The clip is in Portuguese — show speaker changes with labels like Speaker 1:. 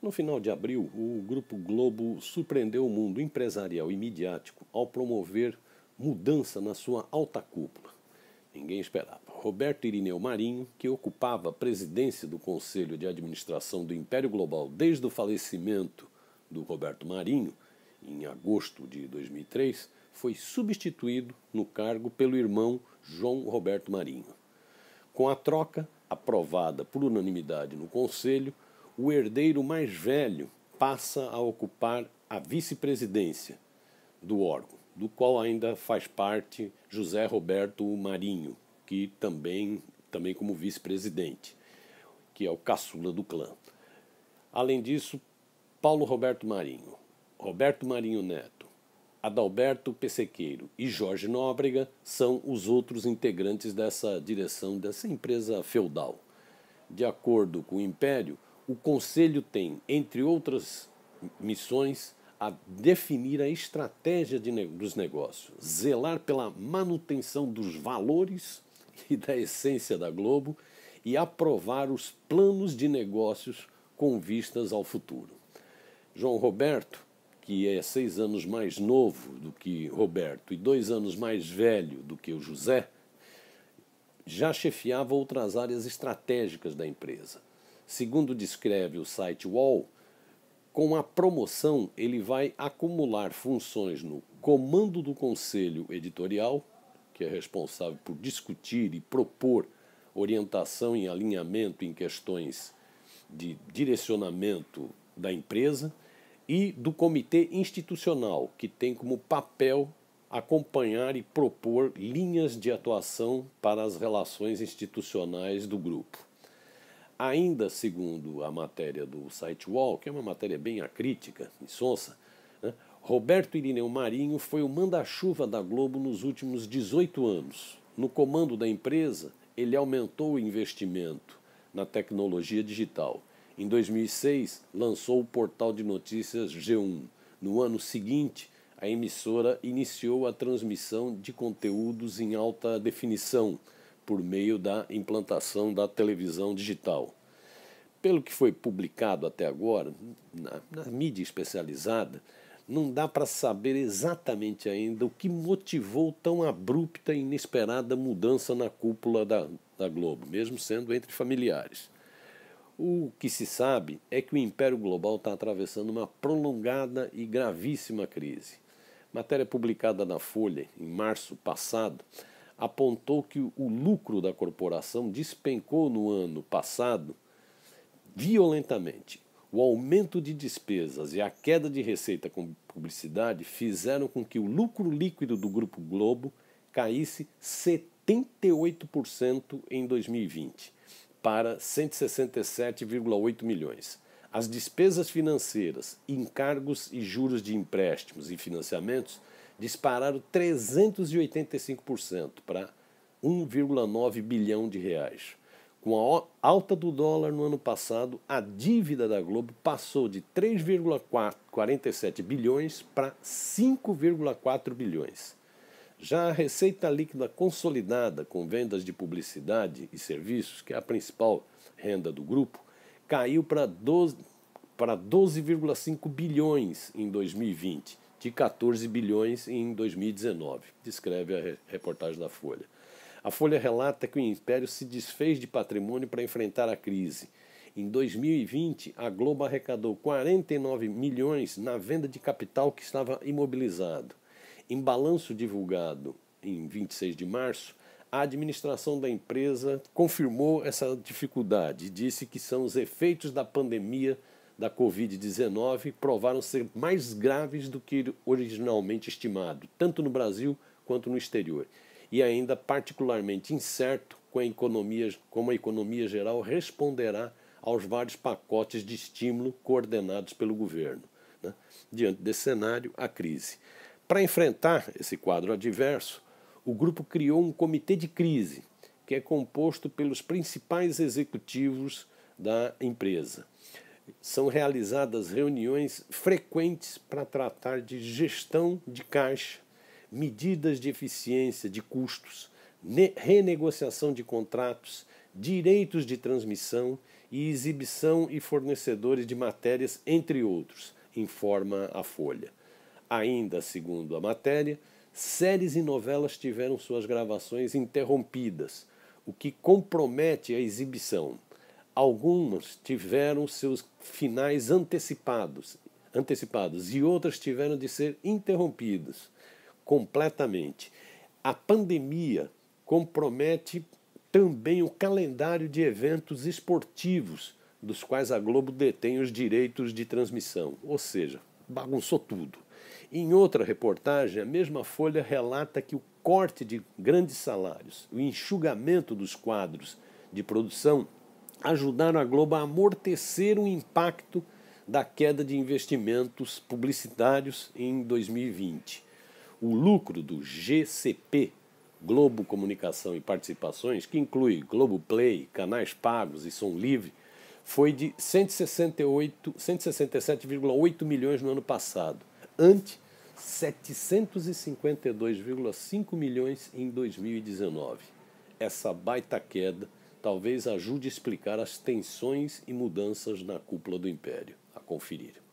Speaker 1: No final de abril, o Grupo Globo surpreendeu o mundo empresarial e midiático ao promover mudança na sua alta cúpula. Ninguém esperava. Roberto Irineu Marinho, que ocupava a presidência do Conselho de Administração do Império Global desde o falecimento do Roberto Marinho, em agosto de 2003, foi substituído no cargo pelo irmão João Roberto Marinho. Com a troca, aprovada por unanimidade no Conselho, o herdeiro mais velho passa a ocupar a vice-presidência do órgão, do qual ainda faz parte José Roberto Marinho, que também, também como vice-presidente, que é o caçula do clã. Além disso, Paulo Roberto Marinho, Roberto Marinho Neto, Adalberto Pessequeiro e Jorge Nóbrega são os outros integrantes dessa direção dessa empresa feudal. De acordo com o Império, o Conselho tem, entre outras missões, a definir a estratégia de, dos negócios, zelar pela manutenção dos valores e da essência da Globo e aprovar os planos de negócios com vistas ao futuro. João Roberto, que é seis anos mais novo do que Roberto e dois anos mais velho do que o José, já chefiava outras áreas estratégicas da empresa. Segundo descreve o site Wall, com a promoção ele vai acumular funções no comando do conselho editorial, que é responsável por discutir e propor orientação e alinhamento em questões de direcionamento da empresa, e do comitê institucional, que tem como papel acompanhar e propor linhas de atuação para as relações institucionais do grupo. Ainda segundo a matéria do site Wall, que é uma matéria bem acrítica, insonsa, né, Roberto Irineu Marinho foi o manda-chuva da Globo nos últimos 18 anos. No comando da empresa, ele aumentou o investimento na tecnologia digital. Em 2006, lançou o portal de notícias G1. No ano seguinte, a emissora iniciou a transmissão de conteúdos em alta definição por meio da implantação da televisão digital. Pelo que foi publicado até agora, na, na mídia especializada, não dá para saber exatamente ainda o que motivou tão abrupta e inesperada mudança na cúpula da, da Globo, mesmo sendo entre familiares. O que se sabe é que o Império Global está atravessando uma prolongada e gravíssima crise. Matéria publicada na Folha em março passado apontou que o lucro da corporação despencou no ano passado violentamente. O aumento de despesas e a queda de receita com publicidade fizeram com que o lucro líquido do Grupo Globo caísse 78% em 2020, para 167,8 milhões. As despesas financeiras, encargos e juros de empréstimos e financiamentos dispararam 385% para 1,9 bilhão de reais. Com a alta do dólar no ano passado, a dívida da Globo passou de 3,47 bilhões para 5,4 bilhões. Já a receita líquida consolidada com vendas de publicidade e serviços, que é a principal renda do grupo, caiu para 12,5 bilhões em 2020 de 14 bilhões em 2019, descreve a reportagem da Folha. A Folha relata que o Império se desfez de patrimônio para enfrentar a crise. Em 2020, a Globo arrecadou 49 milhões na venda de capital que estava imobilizado. Em balanço divulgado em 26 de março, a administração da empresa confirmou essa dificuldade e disse que são os efeitos da pandemia da Covid-19 provaram ser mais graves do que originalmente estimado, tanto no Brasil quanto no exterior, e ainda particularmente incerto com a economia, como a economia geral responderá aos vários pacotes de estímulo coordenados pelo governo. Né? Diante desse cenário, a crise. Para enfrentar esse quadro adverso, o grupo criou um comitê de crise, que é composto pelos principais executivos da empresa são realizadas reuniões frequentes para tratar de gestão de caixa, medidas de eficiência de custos, renegociação de contratos, direitos de transmissão e exibição e fornecedores de matérias, entre outros, informa a Folha. Ainda segundo a matéria, séries e novelas tiveram suas gravações interrompidas, o que compromete a exibição. Algumas tiveram seus finais antecipados, antecipados e outras tiveram de ser interrompidas completamente. A pandemia compromete também o calendário de eventos esportivos dos quais a Globo detém os direitos de transmissão, ou seja, bagunçou tudo. Em outra reportagem, a mesma Folha relata que o corte de grandes salários, o enxugamento dos quadros de produção ajudaram a Globo a amortecer o impacto da queda de investimentos publicitários em 2020. O lucro do GCP, Globo Comunicação e Participações, que inclui Globo Play, canais pagos e som livre, foi de 167,8 milhões no ano passado, ante 752,5 milhões em 2019. Essa baita queda talvez ajude a explicar as tensões e mudanças na cúpula do império. A conferir.